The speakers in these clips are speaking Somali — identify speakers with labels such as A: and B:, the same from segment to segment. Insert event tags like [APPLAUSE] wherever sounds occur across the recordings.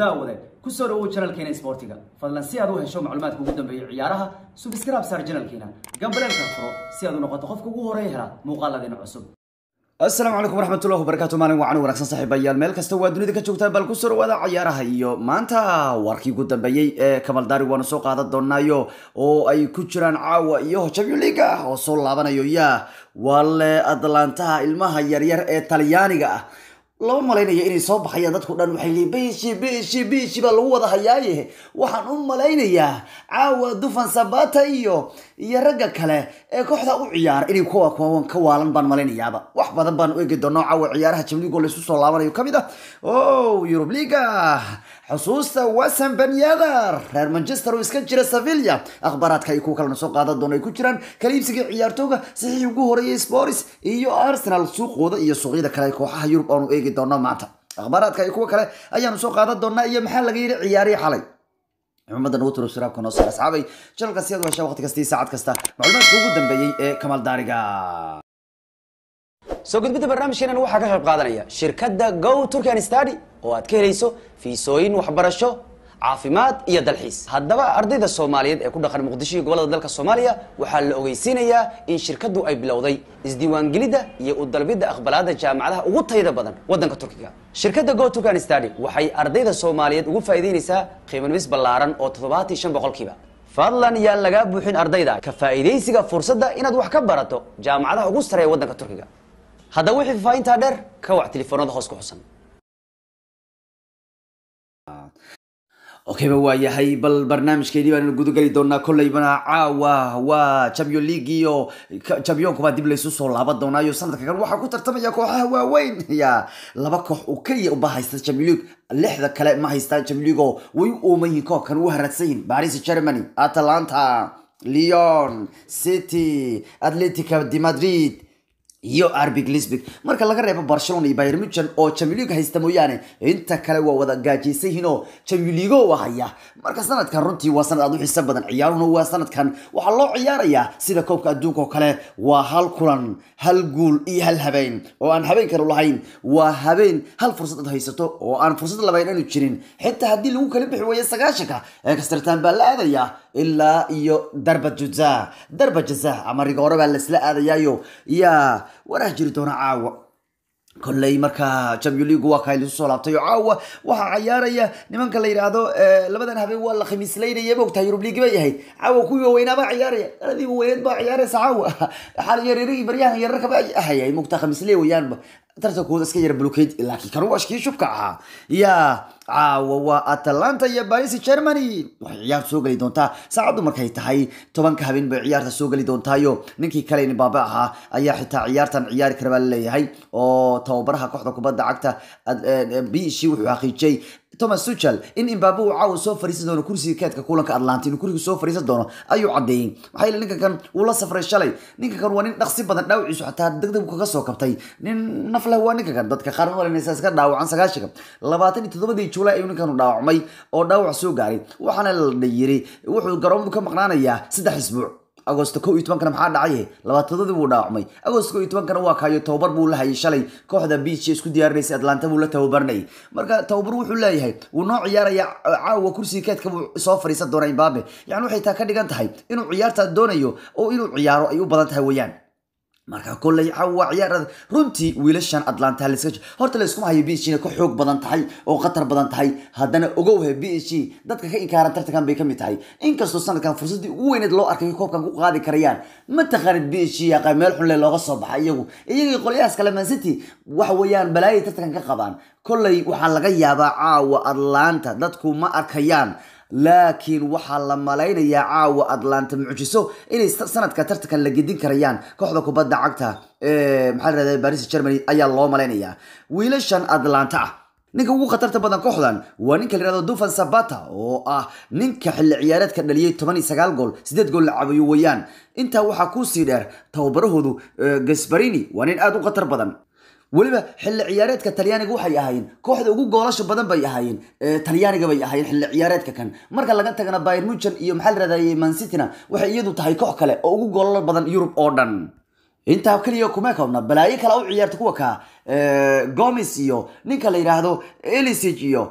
A: daawade ku soo dhawow janalkeena isboortiga fadlan si aad u hesho macluumaadka ugu dambeeya ciyaaraha subscribe saar janalkeena gambaleelka furo si aad u noqoto qofka ugu horeeya hela muuqaaladeena cusub السلام عليكم ورحمة الله وبركاته مالين وعن ونكسن صاحب أيال ميل كستا ودوني دكا جوكتا بالكسر ودا عيارها إيو مانتا واركي قد بيي كمال داري وانا سوق هذا دونا إيو أو أي كتران عاو إيو شابيو ليقا وصول لابان إيو يا والي أدلانتا إلمها يرير إيطاليانيقا loo malaynaya inay soo baxayaan dadku dhan waxay leeyiin bishi bishi bishi baa lagu wada hayaaye waxaan u malaynayaa caawa dufan sabata iyo iyo ragga kale ee kooxda u ciyaara inay kuwa kooban ka waalan baan malaynayaaba wax badan baan u eegi doonaa cawa ciyaaraha jamligo laysu soo laabanayo ka mid ah o oh, yurub liga xusuusta wasan banyadar reer manchester oo iska jira sevilla akhbaaraadka ay kuwa kalena soo qaadan doono ay ku jiraan kaliibsiga ciyaartooga saxiix ugu horeeyay sports iyo arsenal suuqooda iyo suuqyada kale kooxaha yurub aanu eegi doonaa maanta akhbaaraadka ay kuwa kale ayaanu soo qaadan doonaa iyo maxaa laga yidhi ciyaariya xalay umada nagu turo suraabka noo sar asxaabay janalkaasi aad u heshaa waqti kasta iyo saacad kasta macluumaadka ugu dambeeyey ee kamaal daariga soo gudbidda barnaamijkeenan waxaa ka qayb qaadanaya shirkadda go turkan stady oo aad ka helayso fiisooyin caafimaad iyo dalxiis haddaba ardayda soomaaliyeed ee ku dhaqan muqdisho iyo gobolada dalka soomaaliya waxaa la ogeysiinayaa in shirkaddu ay bilowday isdiiwaangelidda iyo u dalbidda aqbalaadda jaamacadaha ugu tayda badan waddanka turkiga shirkadda go turkan stadi waxay ardayda soomaaliyeed ugu faa'iidaynaysaa qiimanumis ballaaran oo toddobaatii shan boqolkiiba fadlan yaan lagaa buuxin ardayda ka faa'iidaysiga fursadda inaad wax ka barato jaamacadaha ugu sareeya waddanka turkiga haddaba wixii faahfaahintaa dheer ka wac telefoonada hoos ku xusan okayba waa yahay bal barnaamijkeedii baannu gudagali doonaa kollaybana caawa ah, waa champion league iyo championkuba dib laysu soo laaba doonaayo sanadka kan waxaa ku tartamaya kooxaha waaweyn [LAUGHS] ya laba koox oo keliya uba haysta champion league lixda kale ma haystaan champion league oo way u ooman yihin koox u haraadsan yihin paris germany atalanta leon city atletica de madrid iyo arbig lisbig marka laga reebo barcelona iyo bayr mujan oo jamiliig haysta mooyaane inta kale waa wada gaajaysayihiinoo jamiliigo haya marka sanadkan runtii waa sanad aad u xiiso badan ciyaaruhuna waa sanadkan waxaa loo ciyaarayaa sida koobka adduunka oo kale waa hal kulan hal guul iyo hal habeen oo aan habeen kale lahayn waa habeen hal fursad aad haysato oo aan fursad labayn aanu jirin xitaa haddii lagu kala bixi weeyo sagaashanka ee kastartaan baa la aadayaa ilaa iyo darba juzah darba jazah ama rigoorabaa laisla aadayaayo yaa waraah jiri doona caawa kolley markaa champion leagu waa kaa soo laabtay oo caawa waxaa cayaaraya nimanka la yidhaahdo eh, labadan habeen waa la khamiislaynaya moogtaha yurub league bay ahayd caawa kuwii waaweynaa baa ciyaaraya qaladiiba weyneed baa ciyaaraysa caawa xaal iyo reerihii baryahan yararkaba ahaya moogtaha khamiisley wayaanba tartankooda iska yar blokeyd laakiin kan washkii shubka ahaa yaa caawa waa atalanta iyo baris germany waxay ciyaarta soo geli doontaa saacaddu markay tahay tobanka habeen bay ciyaarta soo geli doontaayo ninkii kaleyni baaba ahaa ayaa xitaa ciyaartan ciyaari kara baa leeyahay oo tababaraha kooxda kubadda cagta eh, eh, b c wuxuu xaqiijiyey thomas suchel in imbaabo uu caawa soo fariisan doono kursiga keedka kulanka atlanta inuu kuriga soo fariisan doono ayuu caddeeyey maxaa yeele ninka wuu la safray shalay ninkankan waa nin dhaqsi badan dhaawaciisu xataa degdeg kaga soo kabtay nin nafleh waa ninka dadka qaar malinaysa iska dhaawacan sagaashiga labaatan iyo toddobadii julaay ayuu ninkanu dhaawacmay oo dhaawac soo gaaray waxaana la yiri wuxuu garoomadu ka maqnaanayaa saddex isbuuc agosto ko iyo tobankana maxaa dhacay labaatadadii buu dhaawacmay agost ko iyo tobankana waa kaayo tababar buu la hayay shalay kooxda bic isku diyaarinaysay atlanta buu la tababarnayay marka tababar wuxuu leeyahay wuu noo ciyaaraya caawa kursiga keedka buu soo fadhiisan doonaa imbabe yani waxay taa ka dhigan tahay inuu ciyaartaa doonayo oo inuu ciyaaro ay u badan tahay weeyaan marka koley cawaa ciyaarada runtii wiilashan atlanta horta layskuma hayo b h ka xoog badan tahay oo khatar badan tahay haddana ogowhe b h dadka ka inkaaran tartankan bay kamid tahay inkastoo sanadkan fursadii ugu weyneed loo arkay koobkan ku qaadi karayaan mataqaanid b h meel xunle looga soo baxa iyagu iyagii qolyahaas kale mancity waxa weeyaan balaayay tartankan ka qabaan koley waxaa laga yaabaa caawa atlanta dadku ma arkayaan laakiin waxaa la malaynayaa caawa atlanta mucjiso inay sanadka tartankan la gedin karayaan kooxda kubadda cagta eh, maxaa baris germany ayaa loo malaynayaa wiilashan atlanta ah ninka ugu khatarta badan kooxdan waa ninka la yihahdo dufan sabata oo ah ninka xilli ciyaareedka dhaliyay toban iyo sagaal gool siddeed gool la cabayo weeyaan intaa waxaa sii dheer tababarahoodu eh, gasbarini waa nin aada u khatar badan weliba xilli ciyaareedka talyaaniga waxay ahayn kooxda ugu goolasha badan bay ahaayeen talyaaniga bay ahaayeen xilli ciyaareedka kan marka laga tagana bayer munchen iyo maxaa la rahdaayey mansitina waxay iyadu tahay koox kale oo ugu goolal badan yurub oo dhan intaa keliya kuma koobna balaayo kale u ciyaarta kuwa kaa gomis iyo ninka la yidhaahdo elisig iyo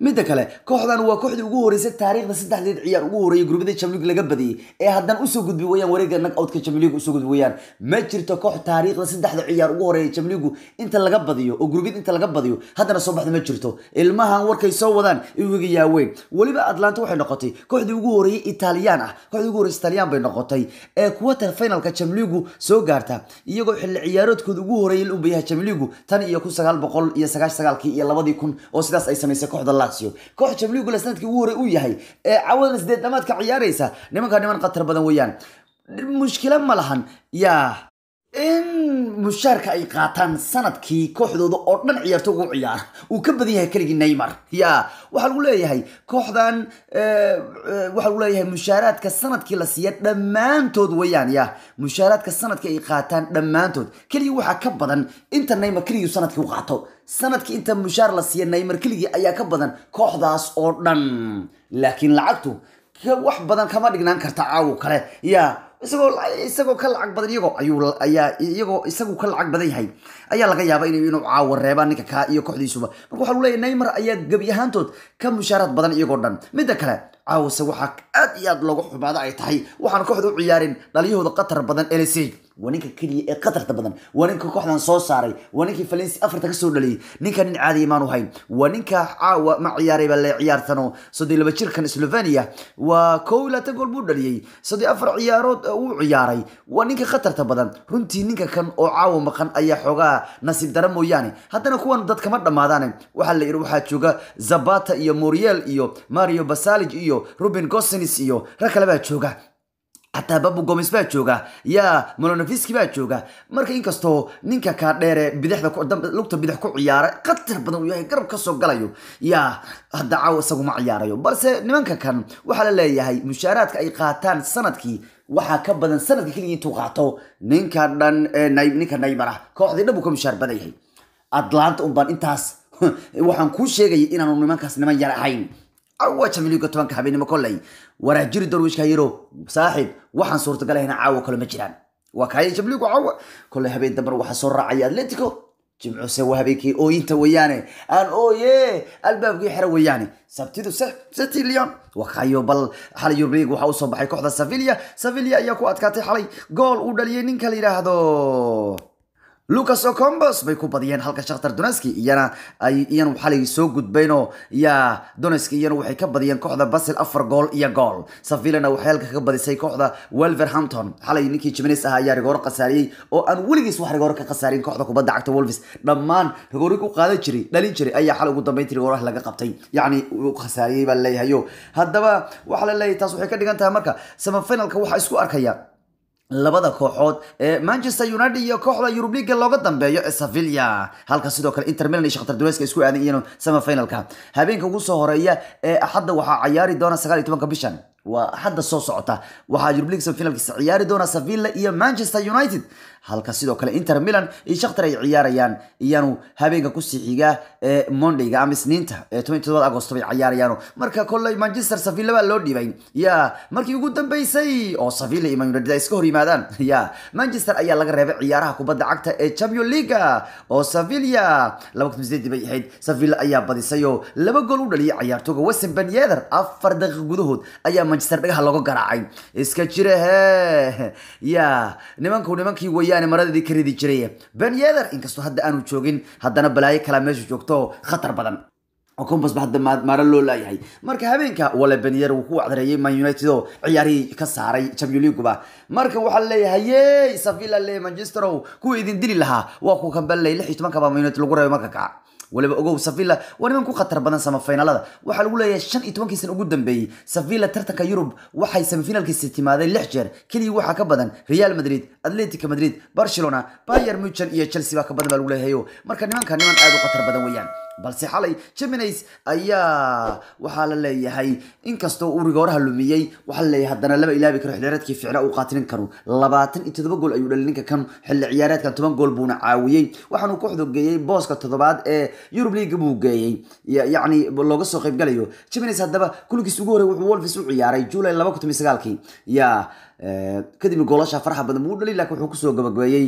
A: midda kale kooxdan waa kooxdii ugu horeysay taariikhda saddexdeed ciyaar ugu horeeyay gurbada champions laga badiyey ee haddaan usoo gudbi wayaan wareegga nag outka champions usoo gudbi wayaan ma jirto koox taariikhda saddexda ciyaar ugu horeeya champions inta laga badiyo oo gurbid inta laga badiyo haddana soo baxda ma jirto ilmahan warkay soo wadaan iwaga yaaweyn weliba atlanta waxay noqotay kooxdii ugu horeeyay italiyaan ah kooxdii ugu horeysa italiyaan bay noqotay ee quarter finalka champions soo gaarta iyagoo xilli ciyaaroodkooda ugu horeeyay unbayaha champions tan iyo kun sagaal boqol iyo sagaashan iyo labadii kun oo sidaas ay samaysay kooxda Lazio koox Champions sanadkii ugu horay u yahay ee cawadan sideed dhamaadka ciyaaraysa nimanka niman khatar badan weeyaan mushkila ma lahan yaa in mushaarka ay qaataan sanadkii kooxdooda oo dhan ciyaarto ugu ciyaara uu ka badan yahay keligii neymar ya waxaa lagu leeyahay kooxdan waxaa lagu leeyahay mushaaraadka sanadkii la siiya dhammaantood weeyaan ya mushaaraadka sanadkii ay qaataan dhammaantood keligii waxaa ka badan inta neymar keligii sanadkii u qaato sanadkii inta mushaar la siiya naymer keligii ayaa ka badan kooxdaas oo dhan laakiin lacagtu wax badan kama dhignaan karta caawo kale ya isagoo isagoo ka lacag badan iyagoo ayuu ayaa iyagoo isagu ka lacag badan yahay ayaa laga yaaba inuu caawa reebaan ninka kaa iyo kooxdiisuba marka waxa lagu leeyahy neymar ayaa gebi ahaantood ka mushaarad badan iyagoo dhan midda kale caawase waxaa aad iyo aad looga xumaado ay tahay waxaan kooxda u ciyaarin dhaliyahooda qatar badan elisey waa ninka keliya ee qatarta badan waa ninka kooxdan soo saaray waa ninkii valensi afarta kasoo dhaliyey ninka nin caadi imaan u hayn waa ninka caawa ma ciyaaray baa le ciyaartano soddon laba jirkan slovenia waa kow laatan gool buu dhaliyey soddon afar ciyaarood uh, uu ciyaaray waa ninka khatarta badan runtii ninka kan oo caawa maqan ayaa xoogaa nasiib dara mooyaane haddana kuwan dad kama dhammaadaane waxaa la yidhi waxaa jooga zabata iyo moriel iyo mario basalig iyo rubin gosins iyo rag kalebaa jooga xataa babu gomes baa jooga yaa molonofiski baa jooga marka inkastoo ninka kaadheere bidlugta bidix ku ciyaara khatar badan uu yahay garab kasoo galayo yaa hadda caaw isaguma ciyaarayo balse nimanka kan waxaa la leeyahay mushaaraadka ay qaataan sanadkii waxaa ka badan sanadka keligii intuu qaato ninka dhan ninka naybar ah kooxdii dhan ka mushaar badan yahay atlanta unbaan intaas [LAUGHS] waxaan kuu sheegaya inaanu nimankaas niman yar ahayn caawa jamiliga tobanka habeenimo kolay waraa jiri darwiishka saaxiib waxaan suurtagalahayna caawa kale ma jiraan waa kaaya jamiligu caawa kolay habeen dambar waxaa soo raacaya atletico jimcuse waa habeenkii ooyinta weyaane aan ooye albaabkii xera weeyaane sabtidu setilion waa wakayo bal xalay yurbiig waxaa usoo baxay kooxda savilia savilia ayaa ku adkaatay xalay gool uu dhaliyay ninka la yidhaahdo lucas ocombos bay ku badiyeen halka shakhtar donetski iyana ay iyanu xalay soo gudbaynoo yaa donetski iyanu waxay ka badiyeen kooxda basil afar gool iyo gool savillana waxay halka ka badisay kooxda welverhampton xalay ninkii jimenes ah ayaa rigooro khasaariyey oo aan weligiis wax rigooro ka khasaarin kooxda kubadda cagta wolves dhammaan rigoori ku qaadan jiray dhalin jiray ayaa xalay ugu dambeyntii rigooraha laga qabtay yacni uu khasaariyey baa laleeyahayo haddaba waxaa la leeyahay taas waxay ka dhigan tahay marka samafinalka waxaa isku arkaya labada kooxood ee manchester united iyo kooxda yurub looga dambeeyo ee sevilla halka sidoo kale inter milan iyo shakhtar donetska isku aaday iyana semifinalka habeenka ugu soo horeeya ee axadda waxaa cayaari doona sagaal iyo tobanka bishan waa hadda soo socota waxaa eurblixon finalkiisa ciyaari doona savilla iyo manchester united halka sidoo kale inter milan iyo shakhtar ay ciyaarayaan iyanu habeenka kusii xigaa ee mondayga ama isniinta ee agosto bay ciyaarayaano marka koley manchester savilla baa loo dhibay ya markii ugu dambeysay oo savilla iyo manunited ay iska hor yimaadaan ya manchester ayaa laga reebay ciyaaraha kubadda cagta ee champion leaga oo savilla bay ahayd savilla ayaa badisay oo laba gool u dhaliyay ciyaartooga wesen benyeather afar daqiiq gudahood ayaa manchester dhagaxa looga garaacay iska jira ya nimanku nimankii weyaane maradeedii ka ridi jiray ben yeder inkastoo hadda aanu joogin haddana balaayo kala meesha joogto khatar badan okumbas hadda maara loo laayahay marka habeenka wale benyer wuu ku wacdareeyay man united oo ciyaarihii ka saaray champion leaguba marka waxaa leeyahay yey savila le manchester kuwa idin dili lahaa waa ku kambalay lix iyo tobanka man united lagu reebay marka kaca waliba ogow savilla waa niman ku khatar badan samafaynalada waxaa lagu leeyahay shan iyo tobankiisan ugu dambeeyey savilla tartanka yurub waxay semifinalkiisi timaaday lix jeer keliya waxaa ka badan real madrid atletica madrid barcelona bayer muchen iyo chelsea baa ka badan baa lagu leeyahayo marka nimanka niman aada u khatar badan weeyaan balse xalay gemines ayaa waxaa la leeyahay inkastoo uu rigooraha lumiyey waxaa laleeyahay haddana lama ilaabi karo xilciyaareedkii ficna uu qaatay ninkanu labaatan iyo todoba gool ayuu dhalay ninka kan xilli ciyaareedkan toban gool buuna caawiyey waxaanu kooxdu geeyey booska toddobaad ee yurub leaga buu geeyey yacni looga soo qaybgalayo gemines haddaba kulankiis ugu horey wuxuu wolfis u ciyaaray julay laba kun toban sagaalkii yaa Eh, kadib goolasha faraxa badan wuu dhali lakin wuxuu kusoo gabagabeeyey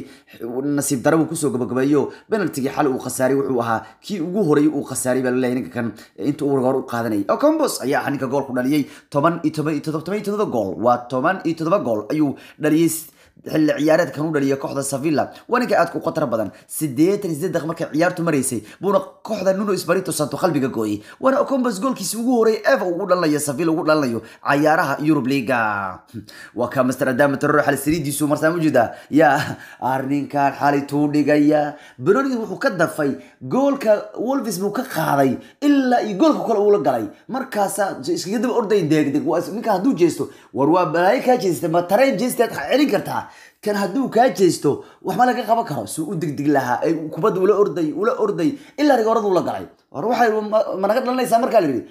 A: nasiib dara wuu kusoo gabagabeeyo benaltigii xal uu khasaaray wuxuu ahaa kii ugu horeeyey uu khasaaray baa laleeyahay ninka eh, inta uu hore u qaadanayay ocombos ayaa ahaa ninka goolku dhaliyey toban iyo toban iyo todoba gool waa toban iyo todoba gool ayuu dhaliyey xilli ciyaareedkan u dhaliya kooxda savilla waa ninka aadka u khatar badan siddeetan iyo markay ciyaartu maraysay buuna kooxda nuno isbarito santo qalbiga gooyey waana ocombas goolkiis ugu horey eva ugu dhalanayo savilla ugu dhalanayo cayaaraha yurub liga waa kaa master adama taror xal saliidiisu marsaan u jeeda yaa arrinkan xalituu dhigaya benoni wuxuu ka dafay goolka wolves buu ka qaaday ilaa iyo goolka kale uula galay markaasa iskagadaba orday degdeg ninka hadduu jeesto war waa malaayo kaa jeestay ma tareen jeestaad celin kartaa kan hadduu kaa jeesto waxba laga qaban karo suu u degdeg lahaa ee ula orday ula orday ilaa rigooradu la galay or managa dhalanaysaa markaa la yidhi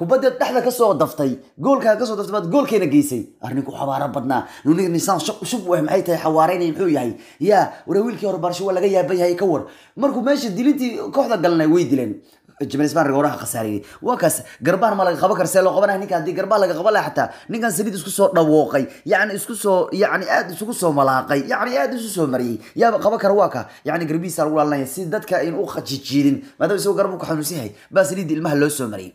A: kubadda dhexda kasoo daftay goolkaa kasoo daftay baad goolkeena geysay arninku xawaaro badnaa nunig nisaan shub weh maxay tahay xawaaraynay muxuu yahay yaa wara wiilkii hore waa laga yaaban yahay ka war markuu meesha dilintii kooxda galnay way dileen jimalismaan rigooraha khasaariyey waa kaas garbaan ma laga qaban kar see loo qabanaha ninka haddii garbaan laga qaban laha xataa ninkan saliid isku soo dhawooqay yacni isku soo yacni aad isugu soo malaaqay yacni aad isu soo mariyey yaaba qaban kara waa ka yacni garbihiisaa lagu laalinaya si dadka in u jijiirin maadaama isagu garabku ka xanuunsan yahay baa saliidda ilmaha loo soo mariyey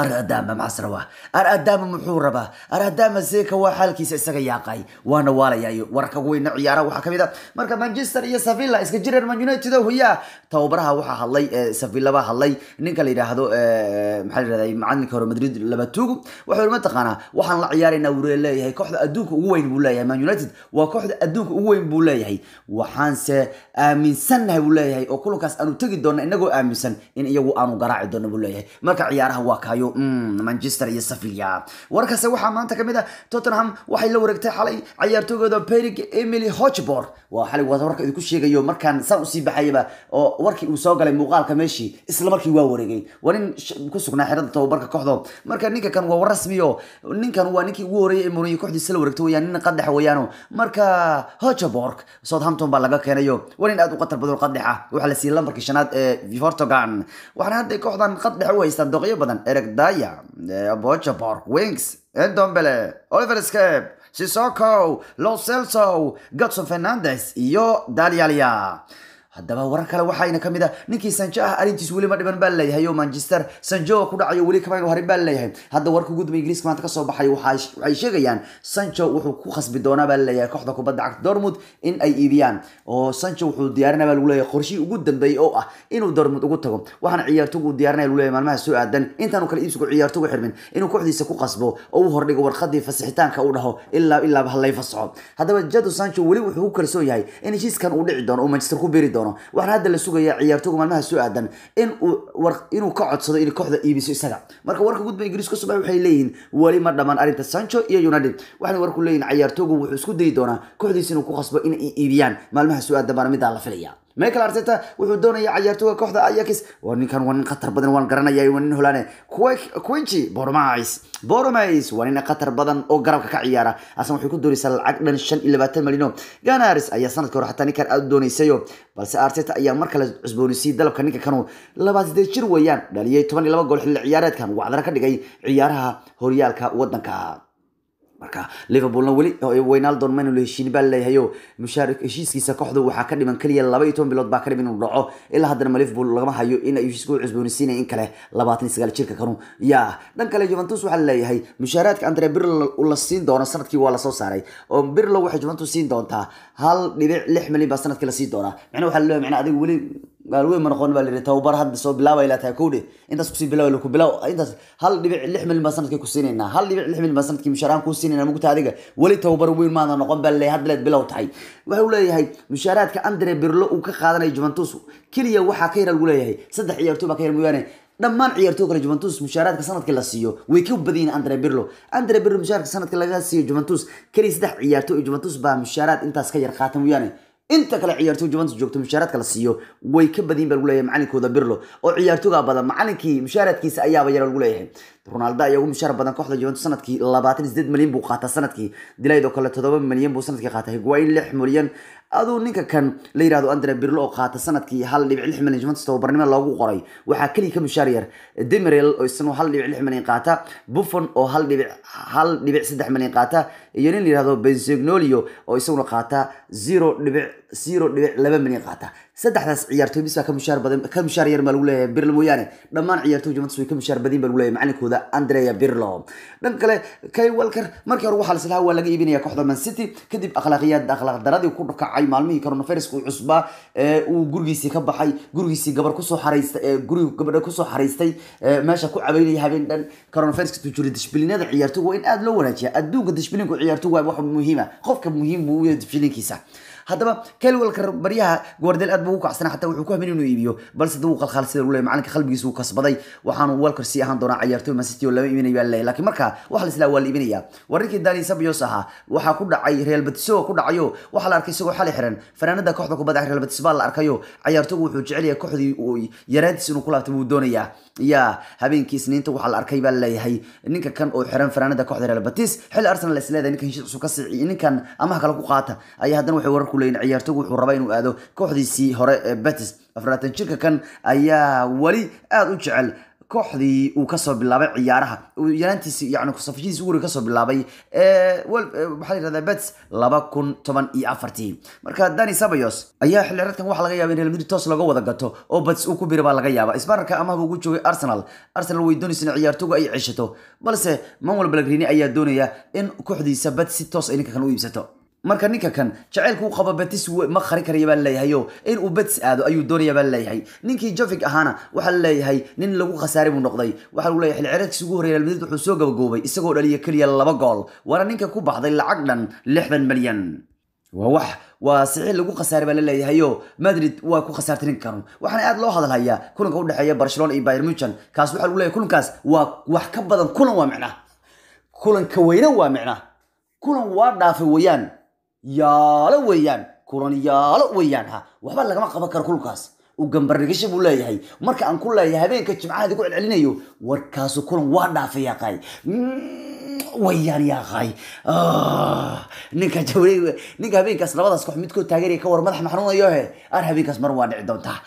A: aradaama macasrawa aradaama muxuu rabaa aradaama zeka waa xaalkiisa isaga yaaqay waana waalaya wararka weyna ciyaara waxaa kamid a marka manchester iyo savilla iska jireen man united o oh, huyaa tababaraha waxaa hadlay eh, savilla hadlay ninka la yidhaahdo eh, maxaa layihahda macalinka hore madrid labatugu waxau mataqaanaa waxaan la ciyaarayna wure leeyahay kooxda adduunka ugu weyn buu leeyahay man united waa kooxda adduunka ugu weyn buu leeyahay waxaanse aaminsannahay buu leeyahay oo kulankaas aanu tegi doona inagoo aaminsan in iyagu aanu garaaci doono buu leeyahay marka ciyaaraha waa kaayo Mm, manchester iyo safiya warkase waxaa maanta kamid ah tottenham waxay la wareegtay xalay cayaartoygooda perig emily hotchbor waa xalay waa warka idinku sheegayo markaan saan usii baxayaba oo warkii uu soo galay muuqaalka meeshii isla markii waa wareegay waa nin ku sugnaa xerada tababarka kooxdo marka ninka kan waa war rasmiyo ninkan waa ninkii ugu horreeyay ee mourinho kooxdiisa la wareegto weyaan nin qadaxa weyaano marka hotchbor southampton baa laga keenayo waa nin aad u qatar badan qadaxa ah. waxaa la siiyey lambarkii shanaad ee portugal waxaana hadda kooxdan qadaxa u haystaan doqyo badan ereg ضيع بوتشا بارك وينكس اندومبلي اوليفر سكيب سيسوكو لو سيلسو جاتسون فرنانديز يو دالياليا haddaba warar kale waxaayna kamid a ah, ninkii sanjo ah arintiis weli ma dhiban baa laleeyahay oo manchester sanjoa ku dhacayo weli kama inu harin baa laleeyahay hadda warka guduma ingiriiska maanta kasoo baxay waxay sheegayaan sanjo wuxuu ku khasbi doonaa baa laleeyahay kooxda kubadda cagta dortmund in ay iibiyaan oo sanjo wuxuu diyaarina baa lagu leeyahay qorshihii ugu dambeeyey oo ah inuu dortmund ugu tago waxaana ciyaartogu uu diyaarinaya lagu leeyahay maalmaha soo aadan intaanu kale iibsigu ciyaartogu xirmin inuu kooxdiisa ku qasbo oo u hordhigo warqadii fasixitaanka u dhaho ilaa ilaaba halay haddaba jado sanjo weli wuxuu ku kalsoon yahay in heshiiskan uu dhici doono oo manchester ku beri doono doono waxaana hadda la sugayaa ciyaartoogu maalmaha soo aadan inuu ka codsado inay kooxda iibiso isaga marka warka gudba ingiriiska suba waxay leeyihiin weli ma dhammaan arrinta sancho iyo united waxayna warku leeyihin ciyaartoogu wuxuu isku dayi doonaa kooxdiisa inuu ku khasbo inay iibiyaan maalmaha soo aadan baana midaa la filaya michael arteta wuxuu doonaya cayaartooga kooxda ayax waa ninkan waa nin khatar badan waan garanaya waa nin holaan quinci boromais boromais waa nin khatar badan oo garabka ka ciyaara asan waxay ku doonaysaa lacag dhan shan iyo labaatan malino ganaris ayaa sanadka hore xataa ninkan aad doonaysayo balse arteta ayaa mar kale cusboonisiiyey dalabka ninka kanu labaad sideed jir weeyaan dhaliyay toban iyo laba gool xilli ciyaareedkan waxdara ka dhigay ciyaaraha horyaalka waddanka marka liverpoolna weli weynaldon ma inuu la heshiin baa laleeyahayo mushaari heshiiskiisa kooxdu waxaa ka dhiman keliya laba toban bilood baa ka dhiman inuu dhaco ilaa haddana ma liverpool lagama hayo in ay heshiiska u cusboonaysiinaya in kale labaatan sagaal jirka kanu yaa dhan kale juventus waxaa laleeyahay mushaaraadka andre birlo la siin doono sanadkii waa lasoo saaray oo birlo waxay juventus siin doontaa hal dhibic lix milyan baa sanadkii la siin doonaa micna waxaa laleeyahay micna adiga weli gaalweyn ma noqon baa la yidhi tababar dhammaan ciyaartoo kale juventus mushaaraadka sanadka la siiyo way ka badiyeen andre birlo andre birlo mushaaraadka sanadka laga siiyo juventus keliya saddex ciyaartooy juventus baa mushaaraad intaas ka yar qaata mooyaane inta kale ciyaartoy juventus joogto mushaaraadka la siiyo way ka badiyin ba lagu leeyahay macalinkooda birlo oo ciyaartoyga badan macalinkii mushaaraadkiisa ayaaba yara lagu leeyahay ronaldo ayaa ugu mushaar badan kooxda juventus sanadkii labaatan sideed malyan buu qaataa sanadkii dilayd oo kale toddoba malyan buu sanadkii qaatay higuain lix milyan aduu ninka kan la yirahdo andre birlo oo qaata sanadkii hal dhibic lix milyan juventus tababarnimo loogu qoray waxaa keliya ka mushaar yar demirel oo isna hal dhibic lix malyan qaata buffon oo hal dhibic hal dhibic saddex malyan qaata iyo nin la yirahdo bensignolio oo isaguna qaata zero dhibic zero dhibic laba malyan qaata saddexdaas ciyaartoy mis baa ka mushaar badan ka mushaar yar baa lagu leeyahay birlo mooyaane dhammaan ciyaartoy juventus way ka mushaar badan baa lagu leeyahay macalinkooda andrea birlo dhan kale kay walker markii hore waxaa laslahaa waa laga iibinaya kooxda man city kadib akhlaaqiyaad akhlaaq daradii ku kacay maalmihii coronaviruska eh, uu cusbaa ee uu gurigiisii ka baxay gurigiisii gabar kusoo xariistay ee eh, gurigu gabadha kusoo xariistay eh, meesha ku cabaynaya habeen dhan coronaviruska tu jiray dishbilinada ciyaartoy waa in aada loo wanaajiya adduunka dishbilinku ciyaartoy waa wax muhiima qofka muhiim buu u yahay dishbilinkiisa hadaba kelwelka baryaha guardel aad buu ugu kacsanaa wuxuu ku hamin inuu iibiyo balse duu qalqal sida uu macalinka qalbigiisa uu kasbaday waxaanu welkar sii ahaan doonaa ciyaartoy masiti lama iibinayo baa leeyahay laakiin marka wax la waa la iibinayaa warrinkii dani sabios ahaa waxaa ku dhacay real batiso ku dhacayo waxaa la arkay isagoo xali xiran fanaanada kooxda kubadda ah, real batis baa la arkayo ciyaartoygu wuxuu jecel kooxdii yaraantiis inuu ku laabto buu doonayaa yaa habeenkii isniinta waxaa la arkay baa leeyahay ninka kan oo xiran fanaanada kooxda real batis xilli arsenal is leedahay heshiis cusub ka ninkan amaha kale ku qaata ayaa haddana waxay wararku kulayn ciyaartogu wuxuu rabaa inuu aado kooxdiisii hore ee betis afarlaatan jirka kan ayaa weli aada u jecel kooxdii uu kasoo bilaabay ciyaaraha yaraantiis yani safishidiis guriga kasoo bilaabay waxaa la yihahdaa bets laba kun toban iyo afartii marka dani sabayos ayaa xilli ciyaareedkan waxaa laga yaba in real madrid toos laga wada gato oo bets uu ku biri baa laga yaaba isbaanarka amahba ugu joogay arsenal arsenal way doonaysa in ciyaartogu ay ceshato balse manuel balgrini ayaa doonaya in kooxdiisa bets si toos ay kan u iibsato marka ninka kan jaceylkuu qabo betis ma qari karaya baa laleeyahayo in uu betis aado ayuu doonaya baa laleeyahay ninkii jovig ahaana waxaa la leeyahay nin lagu khasaaray buu noqday waxaa lagu leeyahay xilciraadkiis ugu horreeyay real wuxuu soo gabagoobay isagoo dhaliya keliya laba gool waana ninka ku baxday lacag dhan lixdan milyan waa wax waa sixii lagu khasaaray baa laleeyahayo madrid waa ku khasaartay ninkanu waxaana aad loo hadalhayaa kulanka u dhexeeya barcelona iyo bayr munchan kaas waxaa lagu leyay kulankaas waa wax ka badan kulan waa micnaa kulanka weyne waa micnaa kulan waa dhaafay weyaan yaalo weeyaan kulan yaalo weeyaan ha waxba lagama qaban karo kulkaas gambarnigasha buu leeyahay marka aan ku leeyahay habeenka jimcahadi ku celcelinayo warkaasu kulan waa dhaafaya wayaanyaqay ah, ninka jawle ninka habeenkaas labadaas koox midkood taageeraya ka war madax maxnuunayohe ar habeenkaas mar waa dhici doontaa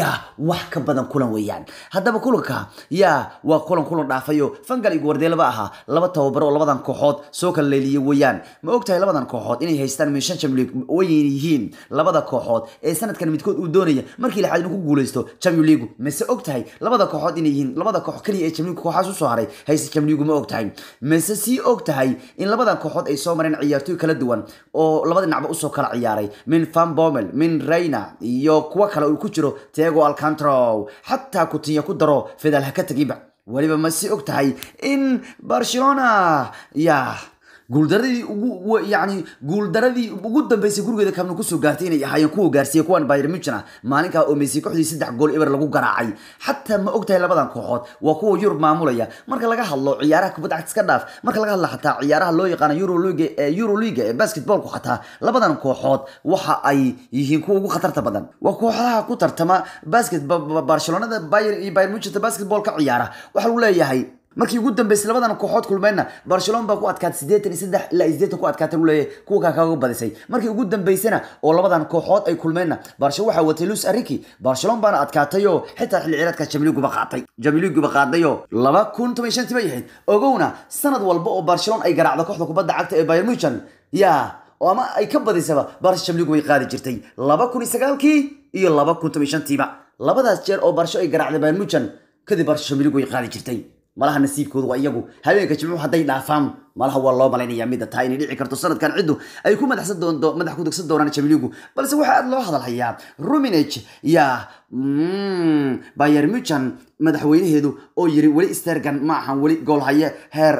A: ya wax ka badan kulan weeyaan haddaba kulanka ya waa kulan kulan dhaafayo fangal iyo guwardeelaba ahaa laba tababaro oo labadan kooxood soo kala leeliyo weeyaan ma og tahay labadan kooxood inay haystaan meeshan champions league yihiin labada kooxood ee sanadkan midkood uu doonaya markii lixaad inuu ku guuleysto champions mase og tahay labada kooxood inay yihiin labada koox kaliya ee champions kooxaas u haray haysta champions ma og tahay mase sii og tahay in labadan kooxood ay soo mareen ciyaartooy kala duwan oo labada dhinacba usoo kala ciyaaray min van bomel min rayna iyo kuwo kale uu ku jiro tego alcantrow xataa kutinya ku daro fedal ha ka teginba weliba ma sii og tahay in barcelona yah guuldaradii ugu yani guuldaradii ugu dambeysay gurigeeda kamna kusoo gaartay inay ahaayeen kuwa gaarsiiyay kuwan bayr muncina maalinkaa oo meysay kooxdii saddex gool eber lagu garaacay xataa ma ogtahay labadan kooxood waa kuwa yurub maamulaya marka laga hadlo ciyaaraha kubadda cagta iska dhaaf marka laga hadlo xataa ciyaaraha loo yaqaano euroliga eh, ee basketballku xataa labadan kooxood waxa ay yihiin kuwa ugu khatarta badan waa kooxdaha ku tartama basket barcelonada bayr iyo bayr muncina basketball ka ciyaara waxaa lagu leeyahay markii ugu dambeysay labadan kooxood kulmeenna barcelona baa ku adkaatay sideetan iyo saddex ilaa sideetan ku adkaatay u leeyahay kuwa kaa kaga badisay markii ugu dambeysana oo labadan kooxood ay kulmeenna barcelona waxaa watay luis ariki barcelona baana adkaatay xitaa xilli ciyaareedka jamiliguba qaatay jamiliguba qaadayoo laba kun toban shantii bay ahayd ogowna sanad walba oo barcelona ay garaacdo kooxda kubadda cagta ee bayern munchan yaa oo ama ay ka badisaba barca jamiligu way qaadi jirtay laba kun iyo sagaalkii iyo laba kun toban shantiiba labadaas jeer oo barsho ay garaacday bayern munchan kadib barca jamiligu way qaadi jirtay malaha nasiibkooda waa iyagu habeenka jimcu hadday dhaafaan malaha waa loo malaynaya mida taa inay dhici karto sanadkan ciddu ay ku madaxsan doonto madax ku degsan doonaan jamiiligu balse waxaa aad loo hadalhayaa ruminage yaa mm, bayer muchan madaxweynaheedu oo yiri weli stergan ma ahan weli goolhaye heer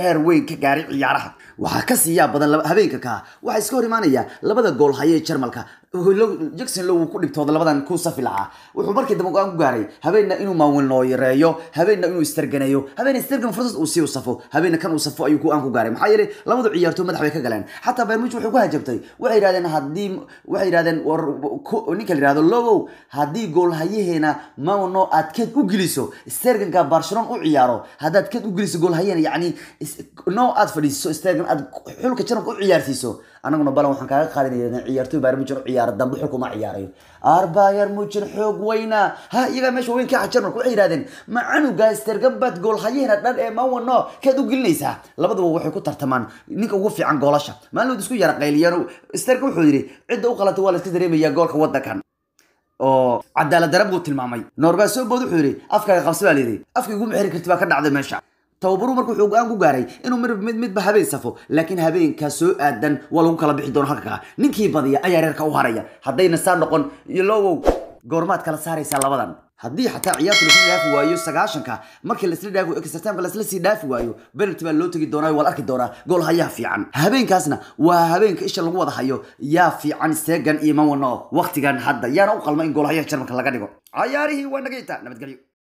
A: heer weyn ka gaari ciyaaraha waxaa ka siiyaa badan habeenka kaa waxaa iska hor imaanaya labada goolhaye ee jarmalka jackson low ku dhibtooda labadan ku safi lahaa wuxuu markii dambe go-aan ku gaaray habeenna inuu maawinnoo habeenna inuu isterganeeyo habeenna istergan fursad uu sii usafo habeenna kan uu safo ayuu aan ku gaaray maxaa yeelay labadu ciyaartoo madax bay ka galeen xataa bermuj wuxuu ku hajabtay waxay yidhahdeen haddii waxay yidhahdeen ninka la yihahdo logow haddii goolhayaheena mauno aad keed u geliso sterganka barcelon u ciyaaro haddaad keed u geliso goolhayaheena yacni no aad fadhiiso stergan aad xulka jarabka u ciyaarsiiso anaguna balan waxaan kaaga qaadinaya ciyaartoy bayar mujen ciyaara dambe ma ciyaarayo ar bayar mujen xoog weyna ha iyagaa meesha waweyn ka xajar ah marka waxay yidhahdeen ma canuga stergambaad gool hayahna dhan ee mawano kaad u gelinaysaa labadaba waxay ku tartamaan ninka ugu fiican goolasha maalinood isku yara qayliyaan sterga wuxuu yidhi cidda u qalatay waa la iska dareemayaa goolka waddankan oo cadaalad darab buu tilmaamay norgasoobod wuxuu yidhi afkaaga qabsa baa layidhi afkaigu ma xiri karti baa ka dhacday meesha tababaruhu marka wuxuu go-aan ku gaaray inuu midmid midba habeen safo laakiin habeenkaa soo aadan waa lagu kala bixi doona halka ninkii badiya ayaa reerka u haraya haddayna saa noqon ilowow goormaad kala saaraysaa labadan haddii xataa ciyaartu lasla dhaafi waayo sagaashanka markii lasla dhaafi exertimeka lasla sii dhaafi waayo benalty baa loo tegi doonaa waan arki doonaa gool hayaa fiican habeenkaasna waa habeenka isha lagu wada hayo yaa fiican seegan iyo mawano waktigan hadda yaana u qalma in gool hayaha jarmalka laga dhigo cayaarihii waa nagayta nabadgelyo